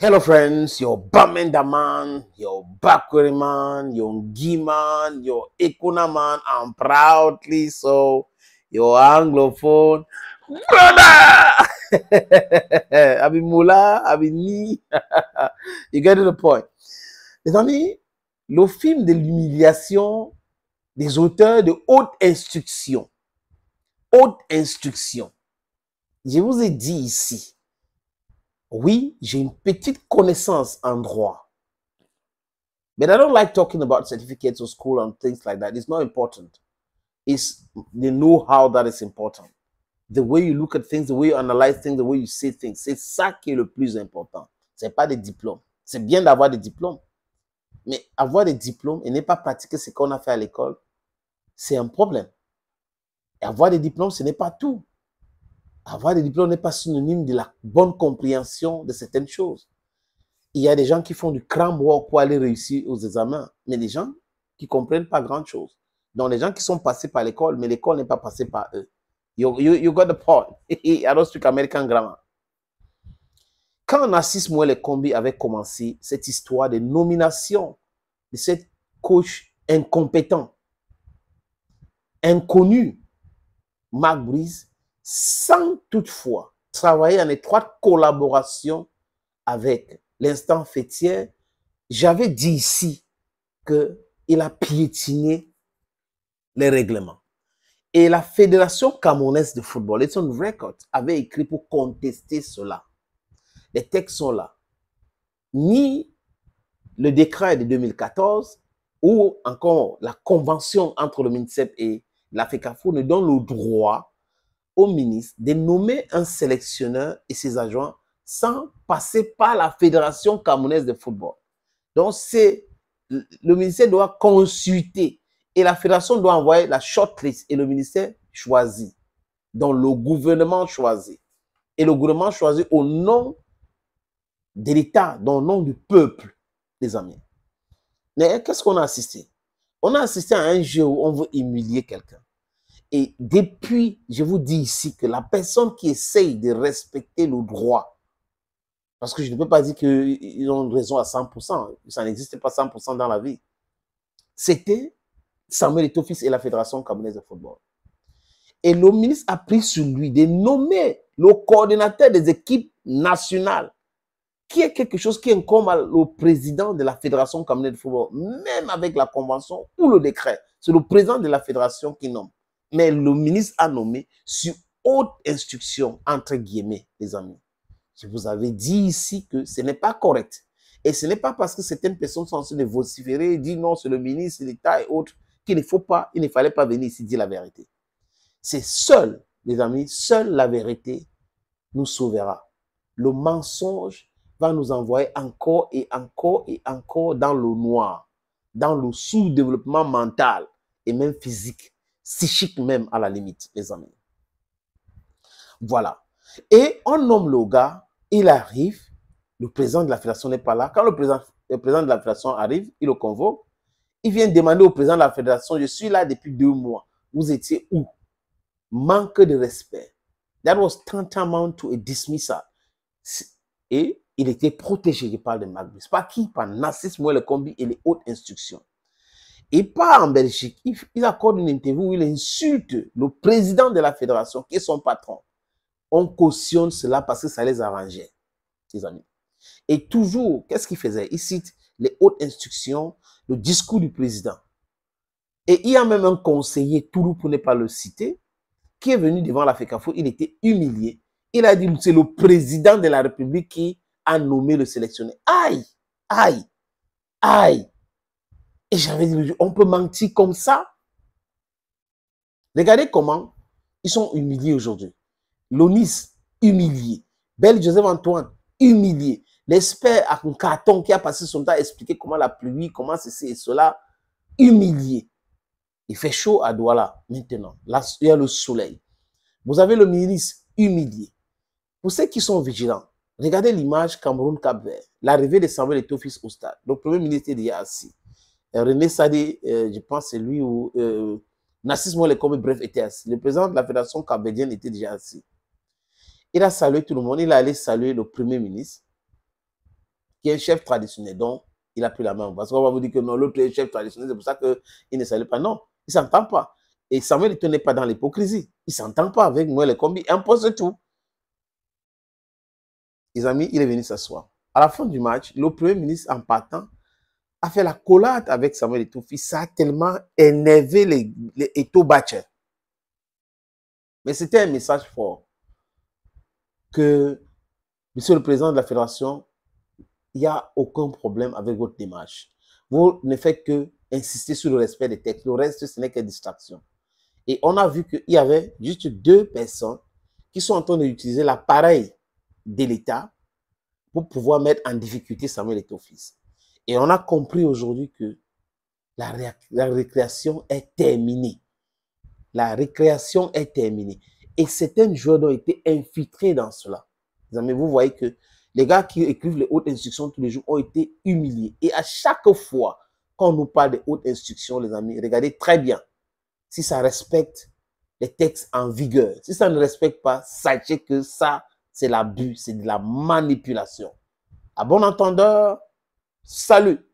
Hello friends, your Bamenda man, your Bakuri man, your Ngi man, your Ekuna man, and proudly so, your Anglophone brother. Abi I've Abi Ni. you get to the point. Les le film de l'humiliation des auteurs de haute instruction. Haute instruction. Je vous ai dit ici, oui, j'ai une petite connaissance en droit. But I don't like talking about certificates or school and things like that. It's not important. It's the know-how that is important. The way you look at things, the way you analyze things, the way you see things. C'est ça qui est le plus important. Ce n'est pas des diplômes. C'est bien d'avoir des diplômes. Mais avoir des diplômes et ne pas pratiquer ce qu'on a fait à l'école, c'est un problème. avoir des diplômes, ce n'est pas tout. Avoir des diplômes n'est pas synonyme de la bonne compréhension de certaines choses. Il y a des gens qui font du cram pour aller réussir aux examens, mais des gens qui comprennent pas grand-chose. Donc, les gens qui sont passés par l'école, mais l'école n'est pas passée par eux. You, got the point. I don't speak American grammar. Quand Nassis Mouel et Combi avait commencé cette histoire de nomination de cette coach incompétente, inconnu, Marc Brise, sans toutefois travailler en étroite collaboration avec l'instant fêtière, j'avais dit ici qu'il a piétiné les règlements. Et la Fédération camerounaise de football, et son Record, avait écrit pour contester cela. Les textes sont là. Ni le décret de 2014 ou encore la convention entre le MINSEP et la FECAFO ne donne le droit au ministre de nommer un sélectionneur et ses adjoints sans passer par la Fédération camerounaise de football. Donc, le ministère doit consulter et la fédération doit envoyer la shortlist et le ministère choisit, dont le gouvernement choisit. Et le gouvernement choisit au nom de l'État, au nom du peuple, les amis. Mais qu'est-ce qu'on a assisté On a assisté à un jeu où on veut humilier quelqu'un. Et depuis, je vous dis ici que la personne qui essaye de respecter le droit, parce que je ne peux pas dire qu'ils ont raison à 100%, ça n'existe pas 100% dans la vie, c'était Samuel Etofis et la Fédération camerounaise de football. Et le ministre a pris sur lui de nommer le coordinateur des équipes nationales, qui est quelque chose qui incombe au président de la Fédération camerounaise de football, même avec la convention ou le décret. C'est le président de la fédération qui nomme mais le ministre a nommé sur haute instruction, entre guillemets, les amis. Je vous avais dit ici que ce n'est pas correct. Et ce n'est pas parce que certaines personnes sont censées de vociférer, dire non, c'est le ministre, l'État et autres, qu'il ne faut pas, il ne fallait pas venir ici dire la vérité. C'est seul, les amis, seule la vérité nous sauvera. Le mensonge va nous envoyer encore et encore et encore dans le noir, dans le sous-développement mental et même physique psychique même à la limite, les amis. Voilà. Et on nomme le gars, il arrive, le président de la fédération n'est pas là. Quand le président, président de la fédération arrive, il le convoque, il vient demander au président de la fédération, je suis là depuis deux mois, vous étiez où? Manque de respect. That was tantamount to a dismissal. Et il était protégé par le Magnus. pas qui Par Nassis le combi et les hautes instructions. Et pas en Belgique, il, accorde une interview où il insulte le président de la fédération, qui est son patron. On cautionne cela parce que ça les arrangeait, les amis. Et toujours, qu'est-ce qu'il faisait Il cite les hautes instructions, le discours du président. Et il y a même un conseiller, Toulouse pour ne pas le citer, qui est venu devant la FECAFO, il était humilié. Il a dit, c'est le président de la République qui a nommé le sélectionné. Aïe, aïe, aïe. Et j'avais dit, on peut mentir comme ça. Regardez comment ils sont humiliés aujourd'hui. Lonis, humilié. Belle Joseph Antoine, humilié. L'espère à un carton qui a passé son temps à expliquer comment la pluie, comment ceci et cela, humilié. Il fait chaud à Douala maintenant. Là, il y a le soleil. Vous avez le ministre humilié. Pour ceux qui sont vigilants, regardez l'image Cameroun-Cap-Vert, l'arrivée de Samuel Tophis au stade. Le premier ministre est déjà assis. René Sadi, euh, je pense, c'est lui où euh, Nassis bref, était assis. Le président de la Fédération cambodgienne était déjà assis. Il a salué tout le monde. Il a allé saluer le premier ministre, qui est un chef traditionnel. Donc, il a pris la main. Parce qu'on va vous dire que non, l'autre est chef traditionnel. C'est pour ça qu'il ne salue pas. Non, il ne s'entend pas. Et Samuel ne tenait pas dans l'hypocrisie. Il ne s'entend pas avec les Il impose tout. Les amis, il est venu s'asseoir. À la fin du match, le premier ministre, en partant, a fait la collade avec Samuel Eto'o-fils, Ça a tellement énervé les, les Mais c'était un message fort que, monsieur le président de la fédération, il n'y a aucun problème avec votre démarche. Vous ne faites que insister sur le respect des textes. Le reste, ce n'est qu'une distraction. Et on a vu qu'il y avait juste deux personnes qui sont en train d'utiliser l'appareil de l'État pour pouvoir mettre en difficulté Samuel Eto'o-fils. Et on a compris aujourd'hui que la, la récréation est terminée. La récréation est terminée. Et certains joueurs ont été infiltrés dans cela. amis, vous voyez que les gars qui écrivent les hautes instructions tous les jours ont été humiliés. Et à chaque fois qu'on nous parle des hautes instructions, les amis, regardez très bien si ça respecte les textes en vigueur. Si ça ne respecte pas, sachez que ça, c'est l'abus, c'est de la manipulation. À bon entendeur, salut.